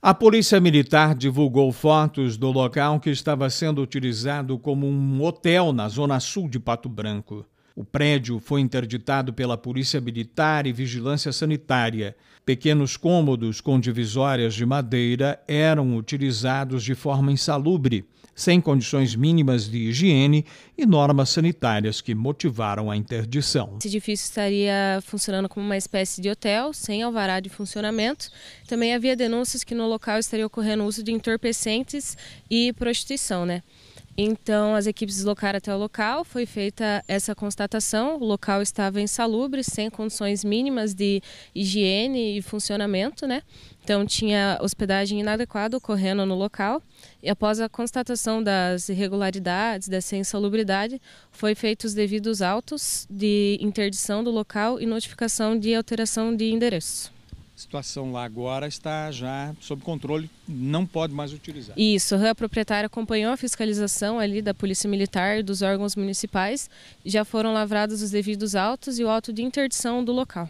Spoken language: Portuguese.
A Polícia Militar divulgou fotos do local que estava sendo utilizado como um hotel na zona sul de Pato Branco. O prédio foi interditado pela Polícia Militar e Vigilância Sanitária. Pequenos cômodos com divisórias de madeira eram utilizados de forma insalubre, sem condições mínimas de higiene e normas sanitárias que motivaram a interdição. Esse edifício estaria funcionando como uma espécie de hotel, sem alvará de funcionamento. Também havia denúncias que no local estaria ocorrendo o uso de entorpecentes e prostituição, né? Então, as equipes deslocaram até o local, foi feita essa constatação, o local estava insalubre, sem condições mínimas de higiene e funcionamento, né? Então, tinha hospedagem inadequada ocorrendo no local. E após a constatação das irregularidades, dessa insalubridade, foi feitos os devidos autos de interdição do local e notificação de alteração de endereço situação lá agora está já sob controle, não pode mais utilizar. Isso, a proprietária acompanhou a fiscalização ali da Polícia Militar e dos órgãos municipais, já foram lavrados os devidos autos e o auto de interdição do local.